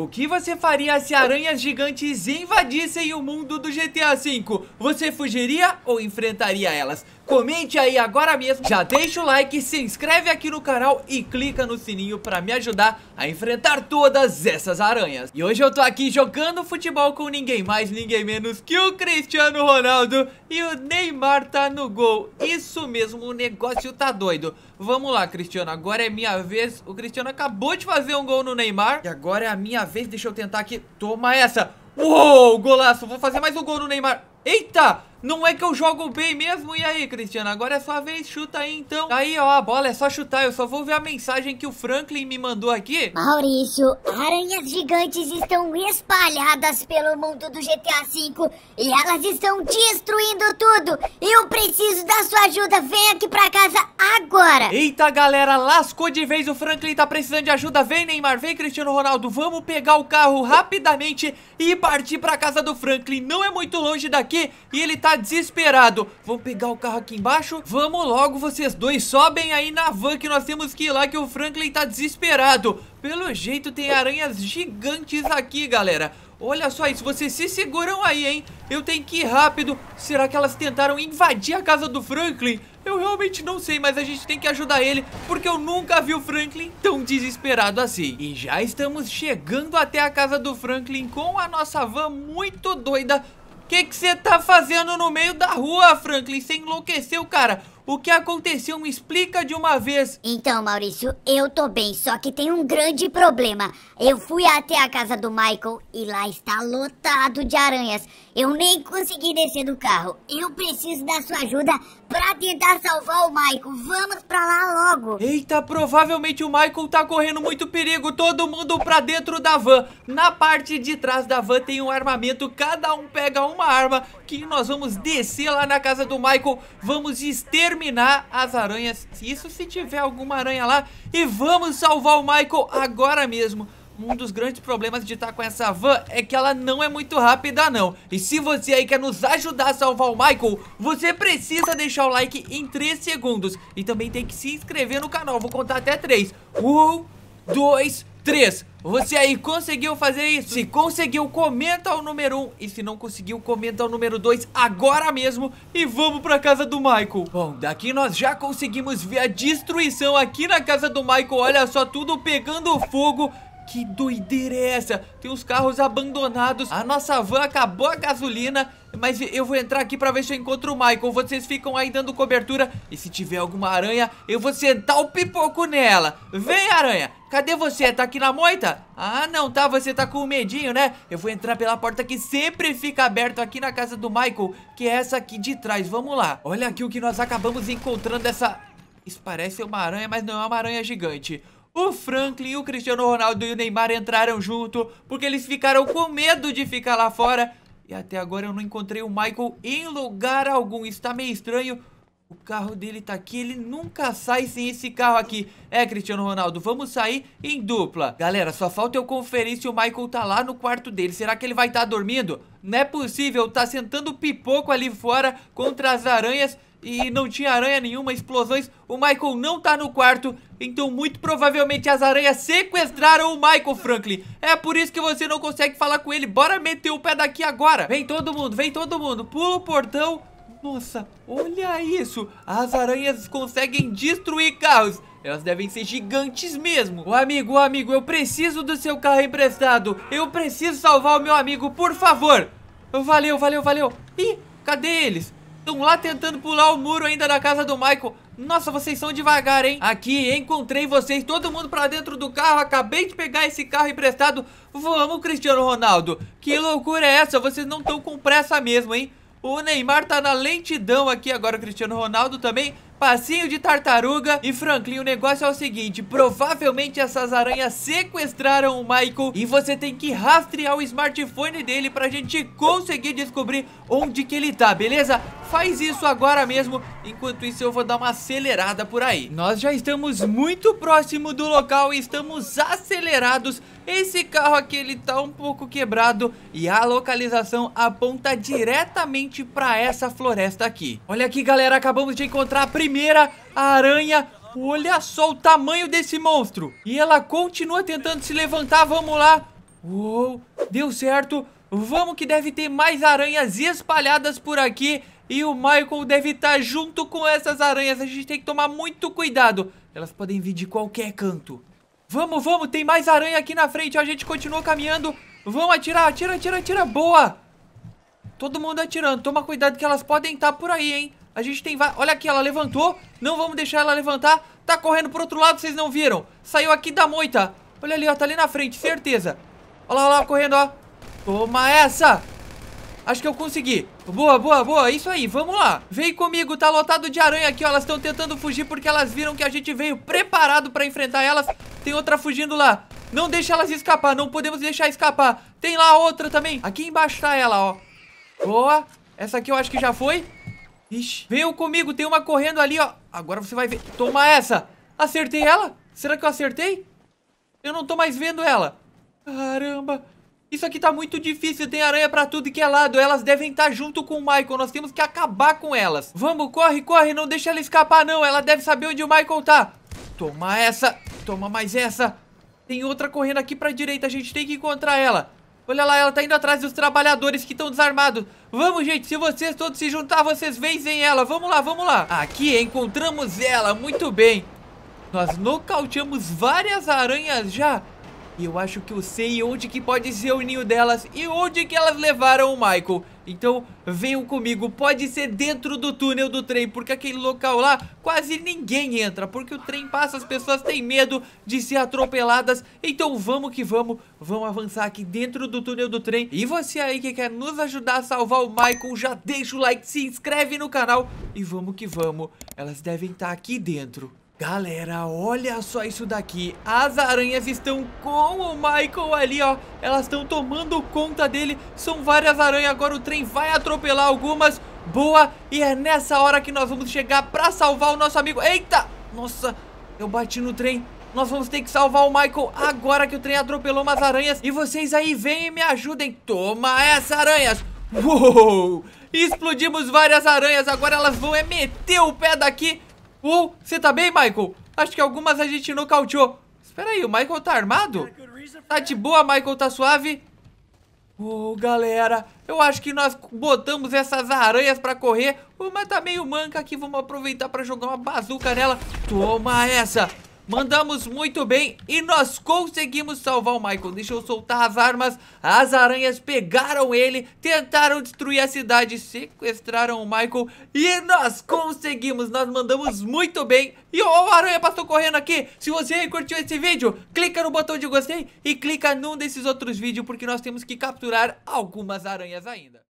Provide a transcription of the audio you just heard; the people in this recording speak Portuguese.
O que você faria se aranhas gigantes invadissem o mundo do GTA V? Você fugiria ou enfrentaria elas? Comente aí agora mesmo, já deixa o like, se inscreve aqui no canal e clica no sininho pra me ajudar a enfrentar todas essas aranhas. E hoje eu tô aqui jogando futebol com ninguém mais, ninguém menos que o Cristiano Ronaldo e o Neymar tá no gol. Isso mesmo, o negócio tá doido. Vamos lá, Cristiano, agora é minha vez. O Cristiano acabou de fazer um gol no Neymar e agora é a minha vez. Deixa eu tentar aqui. Toma essa. Uou, golaço. Vou fazer mais um gol no Neymar. Eita! Não é que eu jogo bem mesmo? E aí, Cristiano? Agora é sua vez, chuta aí então. Aí, ó, a bola é só chutar. Eu só vou ver a mensagem que o Franklin me mandou aqui. Maurício, aranhas gigantes estão espalhadas pelo mundo do GTA V e elas estão destruindo tudo. Eu preciso da sua ajuda. Vem aqui pra casa agora. Eita, galera, lascou de vez. O Franklin tá precisando de ajuda. Vem, Neymar, vem, Cristiano Ronaldo. Vamos pegar o carro rapidamente e partir pra casa do Franklin. Não é muito longe daqui e ele tá tá desesperado. Vamos pegar o carro aqui embaixo. Vamos logo, vocês dois sobem aí na van que nós temos que ir lá que o Franklin tá desesperado. Pelo jeito tem aranhas gigantes aqui, galera. Olha só isso, vocês se seguram aí, hein? Eu tenho que ir rápido. Será que elas tentaram invadir a casa do Franklin? Eu realmente não sei, mas a gente tem que ajudar ele, porque eu nunca vi o Franklin tão desesperado assim. E já estamos chegando até a casa do Franklin com a nossa van muito doida que que você tá fazendo no meio da rua, Franklin? Você enlouqueceu, cara. O que aconteceu? Me explica de uma vez. Então, Maurício, eu tô bem, só que tem um grande problema. Eu fui até a casa do Michael e lá está lotado de aranhas. Eu nem consegui descer do carro. Eu preciso da sua ajuda pra tentar salvar o Michael. Vamos pra lá logo. Eita, provavelmente o Michael tá correndo muito perigo. Todo mundo pra dentro da van. Na parte de trás da van tem um armamento. Cada um pega uma arma que nós vamos descer lá na casa do Michael. Vamos exterminar exterminar as aranhas, isso se tiver alguma aranha lá. E vamos salvar o Michael agora mesmo. Um dos grandes problemas de estar com essa van é que ela não é muito rápida não E se você aí quer nos ajudar a salvar o Michael Você precisa deixar o like em 3 segundos E também tem que se inscrever no canal, vou contar até 3 1, 2, 3. Você aí conseguiu fazer isso? Se conseguiu, comenta o número 1 um, E se não conseguiu, comenta o número 2 agora mesmo E vamos pra casa do Michael Bom, daqui nós já conseguimos ver a destruição aqui na casa do Michael Olha só, tudo pegando fogo que doideira é essa? Tem os carros abandonados, a nossa van acabou a gasolina mas eu vou entrar aqui pra ver se eu encontro o Michael Vocês ficam aí dando cobertura E se tiver alguma aranha, eu vou sentar o pipoco nela Vem, aranha Cadê você? Tá aqui na moita? Ah, não, tá, você tá com medinho, né? Eu vou entrar pela porta que sempre fica aberta aqui na casa do Michael, que é essa aqui de trás. Vamos lá. Olha aqui o que nós acabamos encontrando, essa... Isso parece uma aranha, mas não é uma aranha gigante. O Franklin, o Cristiano Ronaldo e o Neymar entraram junto, porque eles ficaram com medo de ficar lá fora. E até agora eu não encontrei o Michael em lugar algum. Isso tá meio estranho, o carro dele tá aqui, ele nunca sai sem esse carro aqui. É, Cristiano Ronaldo, vamos sair em dupla. Galera, só falta eu conferir se o Michael tá lá no quarto dele. Será que ele vai estar tá dormindo? Não é possível, tá sentando pipoco ali fora contra as aranhas e não tinha aranha nenhuma, explosões. O Michael não tá no quarto, então muito provavelmente as aranhas sequestraram o Michael Franklin. É por isso que você não consegue falar com ele. Bora meter o pé daqui agora. Vem todo mundo, vem todo mundo. Pula o portão nossa, olha isso! As aranhas conseguem destruir carros! Elas devem ser gigantes mesmo. O amigo, o amigo, eu preciso do seu carro emprestado. Eu preciso salvar o meu amigo, por favor. Valeu, valeu, valeu. Ih, cadê eles? Estão lá tentando pular o muro ainda da casa do Michael. Nossa, vocês são devagar, hein? Aqui, encontrei vocês, todo mundo pra dentro do carro. Acabei de pegar esse carro emprestado. Vamos, Cristiano Ronaldo. Que loucura é essa? Vocês não estão com pressa mesmo, hein? O Neymar tá na lentidão aqui agora, o Cristiano Ronaldo também passinho de tartaruga. E Franklin, o negócio é o seguinte, provavelmente essas aranhas sequestraram o Michael e você tem que rastrear o smartphone dele pra gente conseguir descobrir onde que ele tá, beleza? Faz isso agora mesmo, enquanto isso eu vou dar uma acelerada por aí. Nós já estamos muito próximo do local e estamos acelerados. Esse carro aqui, ele tá um pouco quebrado e a localização aponta diretamente pra essa floresta aqui. Olha aqui, galera, acabamos de encontrar a primeira primeira, aranha Olha só o tamanho desse monstro. E ela continua tentando se levantar. Vamos lá. Uou, deu certo. Vamos que deve ter mais aranhas espalhadas por aqui. E o Michael deve estar tá junto com essas aranhas. A gente tem que tomar muito cuidado. Elas podem vir de qualquer canto. Vamos, vamos. Tem mais aranha aqui na frente. A gente continua caminhando. Vamos atirar, atira, atira, atira. Boa. Todo mundo atirando. Toma cuidado que elas podem estar tá por aí, hein. A gente tem... Olha aqui, ela levantou. Não vamos deixar ela levantar. Tá correndo pro outro lado, vocês não viram. Saiu aqui da moita. Olha ali, ó. Tá ali na frente, certeza. Olha lá, olha lá, correndo, ó. Toma essa. Acho que eu consegui. Boa, boa, boa. Isso aí, vamos lá. Vem comigo, tá lotado de aranha aqui, ó. Elas estão tentando fugir porque elas viram que a gente veio preparado pra enfrentar elas. Tem outra fugindo lá. Não deixa elas escapar, não podemos deixar escapar. Tem lá outra também. Aqui embaixo tá ela, ó. Boa. Essa aqui eu acho que já foi. Ixi, venham comigo, tem uma correndo ali, ó. Agora você vai ver. Toma essa. Acertei ela? Será que eu acertei? Eu não tô mais vendo ela. Caramba. Isso aqui tá muito difícil, tem aranha pra tudo que é lado. Elas devem estar tá junto com o Michael, nós temos que acabar com elas. Vamos, corre, corre, não deixa ela escapar não. Ela deve saber onde o Michael tá. Toma essa, toma mais essa. Tem outra correndo aqui pra direita, a gente tem que encontrar ela. Olha lá, ela tá indo atrás dos trabalhadores que estão desarmados. Vamos, gente, se vocês todos se juntar, vocês vencem ela. Vamos lá, vamos lá. Aqui, encontramos ela. Muito bem. Nós nocauteamos várias aranhas já. E eu acho que eu sei onde que pode ser o ninho delas e onde que elas levaram o Michael. Então venham comigo, pode ser dentro do túnel do trem, porque aquele local lá quase ninguém entra, porque o trem passa, as pessoas têm medo de ser atropeladas. Então vamos que vamos, vamos avançar aqui dentro do túnel do trem. E você aí que quer nos ajudar a salvar o Michael, já deixa o like, se inscreve no canal e vamos que vamos. Elas devem estar aqui dentro. Galera, olha só isso daqui. As aranhas estão com o Michael ali, ó. Elas estão tomando conta dele. São várias aranhas. Agora o trem vai atropelar algumas. Boa. E é nessa hora que nós vamos chegar pra salvar o nosso amigo. Eita! Nossa, eu bati no trem. Nós vamos ter que salvar o Michael agora que o trem atropelou umas aranhas. E vocês aí, vêm e me ajudem. Toma essa, aranhas. Uou! Explodimos várias aranhas. Agora elas vão é meter o pé daqui. Uou, você tá bem, Michael? Acho que algumas a gente nocauteou. Espera aí, o Michael tá armado? Tá de boa, Michael tá suave? Uou, galera, eu acho que nós botamos essas aranhas pra correr. Uma tá meio manca aqui, vamos aproveitar pra jogar uma bazuca nela. Toma essa! Mandamos muito bem e nós conseguimos salvar o Michael. Deixa eu soltar as armas. As aranhas pegaram ele, tentaram destruir a cidade, sequestraram o Michael e nós conseguimos. Nós mandamos muito bem. E o oh, aranha passou correndo aqui. Se você curtiu esse vídeo, clica no botão de gostei e clica num desses outros vídeos porque nós temos que capturar algumas aranhas ainda.